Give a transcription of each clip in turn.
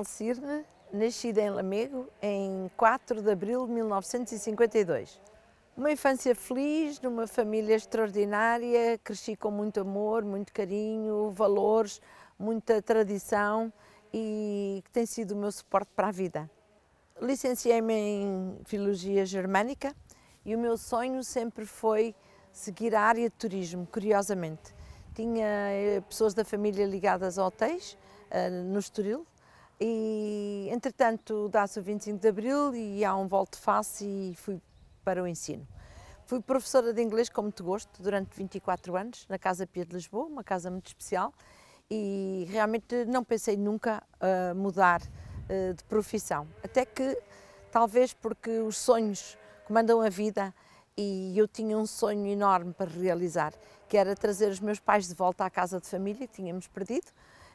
Alcirne, nascida em Lamego em 4 de abril de 1952. Uma infância feliz, numa família extraordinária, cresci com muito amor, muito carinho, valores, muita tradição e que tem sido o meu suporte para a vida. Licenciei-me em Filologia Germânica e o meu sonho sempre foi seguir a área de turismo, curiosamente. Tinha eh, pessoas da família ligadas a hotéis, eh, no Estoril, e, entretanto, dá-se o 25 de Abril e há um volto face e fui para o ensino. Fui professora de inglês com muito gosto durante 24 anos, na Casa Pia de Lisboa, uma casa muito especial, e realmente não pensei nunca uh, mudar uh, de profissão. Até que, talvez porque os sonhos comandam a vida e eu tinha um sonho enorme para realizar, que era trazer os meus pais de volta à casa de família que tínhamos perdido,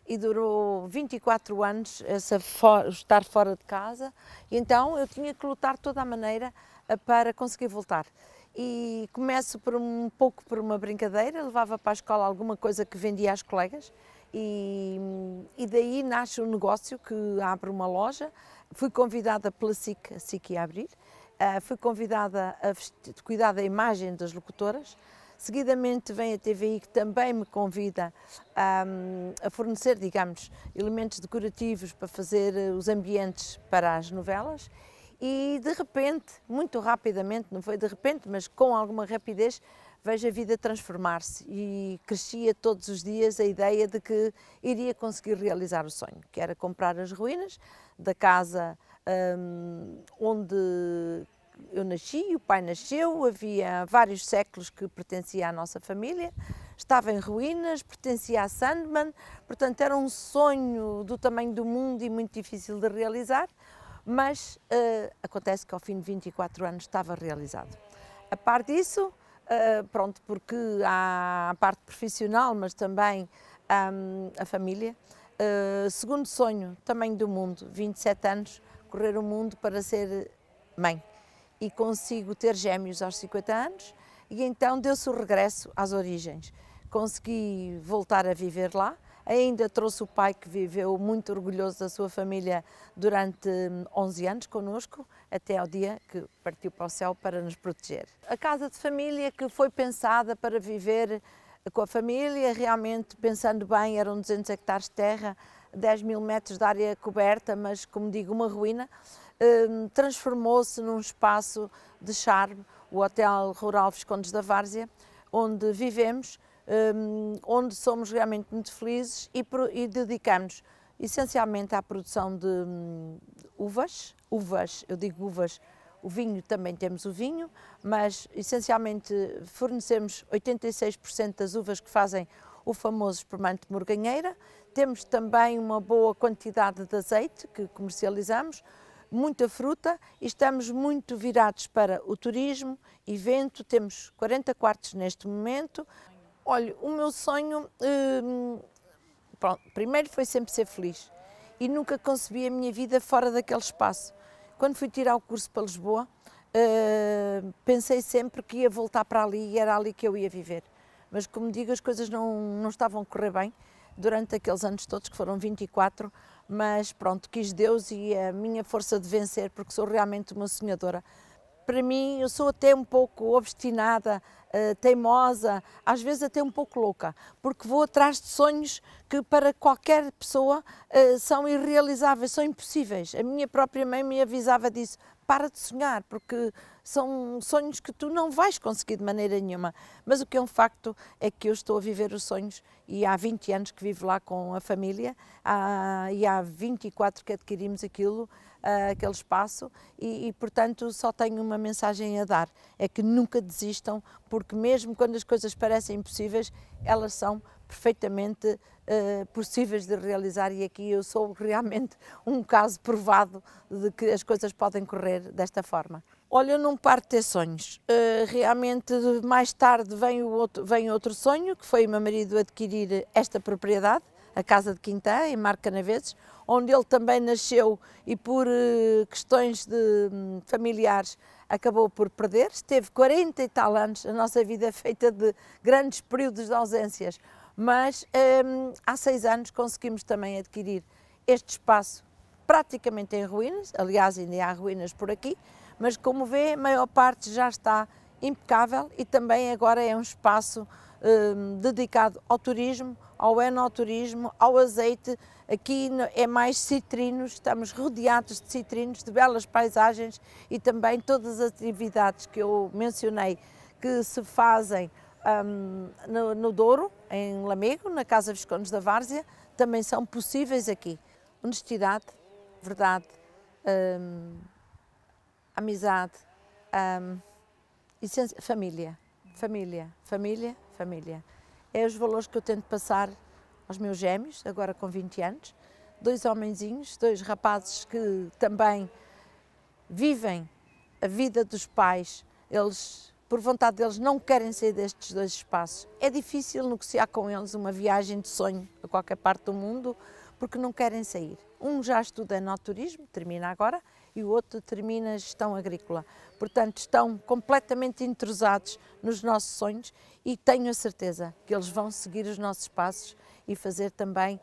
e durou 24 anos essa for, estar fora de casa. Então eu tinha que lutar de toda a maneira eh, para conseguir voltar. E começo por um pouco por uma brincadeira, levava para a escola alguma coisa que vendia às colegas e, e daí nasce um negócio que abre uma loja. Fui convidada pela SIC, a SIC ia abrir, uh, fui convidada a vestir, cuidar da imagem das locutoras, Seguidamente vem a TVI que também me convida a, a fornecer, digamos, elementos decorativos para fazer eh, os ambientes para as novelas e de repente, muito rapidamente, não foi de repente, mas com alguma rapidez, vejo a vida transformar-se e crescia todos os dias a ideia de que iria conseguir realizar o sonho, que era comprar as ruínas da casa um, onde eu nasci, o pai nasceu, havia vários séculos que pertencia à nossa família, estava em ruínas, pertencia a Sandman, portanto era um sonho do tamanho do mundo e muito difícil de realizar, mas uh, acontece que ao fim de 24 anos estava realizado. A par disso, uh, pronto, porque há a parte profissional, mas também um, a família, uh, segundo sonho, tamanho do mundo, 27 anos, correr o mundo para ser mãe e consigo ter gêmeos aos 50 anos e então deu-se o regresso às origens. Consegui voltar a viver lá, ainda trouxe o pai que viveu muito orgulhoso da sua família durante 11 hum, anos conosco, até ao dia que partiu para o céu para nos proteger. A casa de família que foi pensada para viver eh, com a família, realmente pensando bem, eram 200 hectares de terra, 10 mil metros de área coberta, mas como digo, uma ruína, hum, transformou-se num espaço de charme, o Hotel Rural Viscondes da Várzea, onde vivemos, hum, onde somos realmente muito felizes e, dedicamos essencialmente à produção de hum, uvas, uvas, eu digo uvas, o vinho também temos o vinho, mas essencialmente fornecemos 86% das uvas que fazem o famoso espumante morganheira, temos também uma boa quantidade de azeite que comercializamos, muita fruta e estamos muito virados para o turismo, evento. Temos 40 quartos neste momento. Olha, o meu sonho, hum, pronto, primeiro foi sempre ser feliz e nunca concebi a minha vida fora daquele espaço. Quando fui tirar o curso para Lisboa, Uh, pensei sempre que ia voltar para ali e era ali que eu ia viver. Mas, como digo, as coisas não, não estavam a correr bem durante aqueles anos todos, que foram 24, mas pronto, quis Deus e a minha força de vencer, porque sou realmente uma sonhadora. Para mim, eu sou até um pouco obstinada, eh, teimosa, às vezes até um pouco louca, porque vou atrás de sonhos que para qualquer pessoa eh, são irrealizáveis, são impossíveis. A minha própria mãe me avisava disso, para de sonhar, porque são sonhos que tu não vais conseguir de maneira nenhuma. Mas o que é um facto é que eu estou a viver os sonhos e há 20 anos que vivo lá com a família há, e há 24 que adquirimos aquilo, ah, aquele espaço e, e, portanto, só tenho uma mensagem a dar, é que nunca desistam, porque mesmo quando as coisas parecem impossíveis, elas são perfeitamente uh, possíveis de realizar e aqui eu sou realmente um caso provado de que as coisas podem correr desta forma. Olha, eu não paro de ter sonhos. Uh, realmente, mais tarde vem, o outro, vem outro sonho, que foi o meu marido adquirir esta propriedade, a Casa de Quintã, em Mar Canaveses, onde ele também nasceu e por uh, questões de, um, familiares acabou por perder. Esteve 40 e tal anos, a nossa vida é feita de grandes períodos de ausências, mas um, há seis anos conseguimos também adquirir este espaço praticamente em ruínas, aliás, ainda há ruínas por aqui, mas como vê, a maior parte já está impecável e também agora é um espaço um, dedicado ao turismo, ao enoturismo, ao azeite. Aqui é mais citrinos, estamos rodeados de citrinos, de belas paisagens e também todas as atividades que eu mencionei que se fazem um, no, no, Douro, em Lamego, na Casa Viscondes da Várzea, também são possíveis aqui. Honestidade, verdade, um, amizade, um, essência, família, família, família, família. É os valores que eu tento passar aos meus gêmeos, agora com 20 anos, dois homenzinhos, dois rapazes que também vivem a vida dos pais. Eles por vontade deles, não querem sair destes dois espaços. É difícil negociar com eles uma viagem de sonho a qualquer parte do mundo, porque não querem sair. Um já estuda no turismo, termina agora, e o outro termina gestão agrícola. Portanto, estão completamente entrosados nos nossos sonhos e tenho a certeza que eles vão seguir os nossos passos e fazer também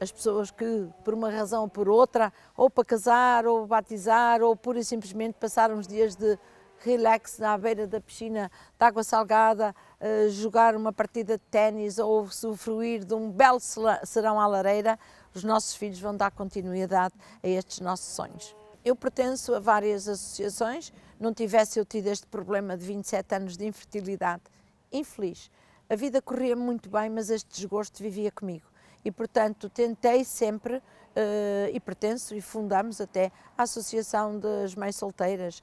as pessoas que, por uma razão ou por outra, ou para casar, ou batizar, ou pura e simplesmente passar uns dias de relax na beira da piscina de água salgada, eh, jogar uma partida de ténis ou sofrer de um belo serão à lareira, os nossos filhos vão dar continuidade a estes nossos sonhos. Eu pertenço a várias associações, não tivesse eu tido este problema de 27 anos de infertilidade, infeliz. A vida corria muito bem, mas este desgosto vivia comigo. E, portanto, tentei sempre Uh, e pertenço e fundamos até a Associação das Mães Solteiras.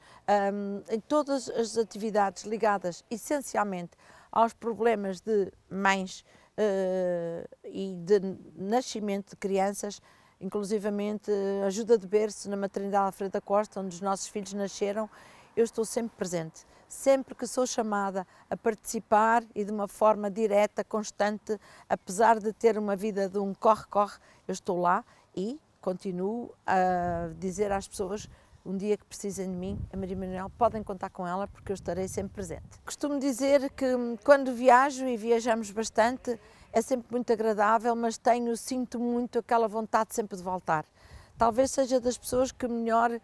Um, em todas as atividades ligadas essencialmente aos problemas de mães uh, e de nascimento de crianças, inclusivamente ajuda de berço na maternidade Alfredo da Costa, onde os nossos filhos nasceram, eu estou sempre presente. Sempre que sou chamada a participar e de uma forma direta, constante, apesar de ter uma vida de um corre-corre, eu estou lá e continuo a dizer às pessoas um dia que precisem de mim, a Maria Manuel, podem contar com ela porque eu estarei sempre presente. Costumo dizer que hum, quando viajo, e viajamos bastante, é sempre muito agradável, mas tenho, sinto muito aquela vontade sempre de voltar. Talvez seja das pessoas que melhor eh,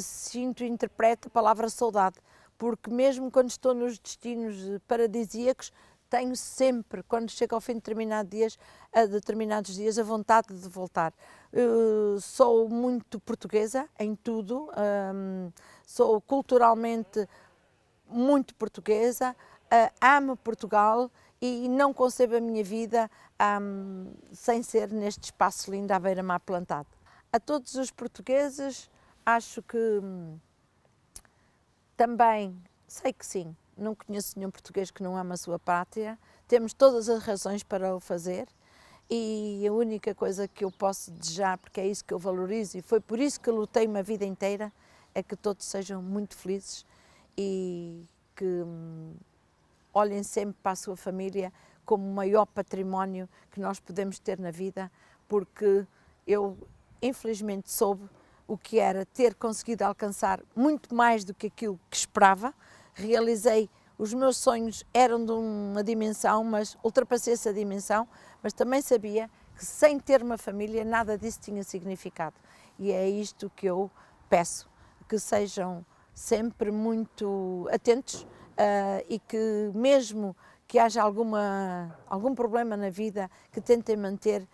sinto e interpreto a palavra saudade, porque mesmo quando estou nos destinos eh, paradisíacos, tenho sempre, quando chego ao fim de determinados dias, a determinados dias, a vontade de voltar. Eu sou muito portuguesa em tudo, um, sou culturalmente muito portuguesa, uh, amo Portugal e não concebo a minha vida um, sem ser neste espaço lindo à beira-mar plantado. A todos os portugueses, acho que hum, também, sei que sim, não conheço nenhum português que não ama a sua pátria, temos todas as razões para o fazer e a única coisa que eu posso desejar, porque é isso que eu valorizo e foi por isso que lutei uma vida inteira, é que todos sejam muito felizes e que hum, olhem sempre para a sua família como o maior património que nós podemos ter na vida, porque eu infelizmente soube o que era ter conseguido alcançar muito mais do que aquilo que esperava, realizei os meus sonhos eram de uma dimensão, mas ultrapassei essa dimensão, mas também sabia que sem ter uma família nada disso tinha significado. E é isto que eu peço, que sejam sempre muito atentos uh, e que mesmo que haja alguma, algum problema na vida, que tentem manter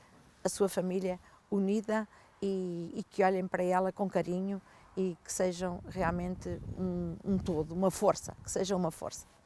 a sua família unida e, e que olhem para ela com carinho e que sejam realmente um, um todo, uma força, que sejam uma força.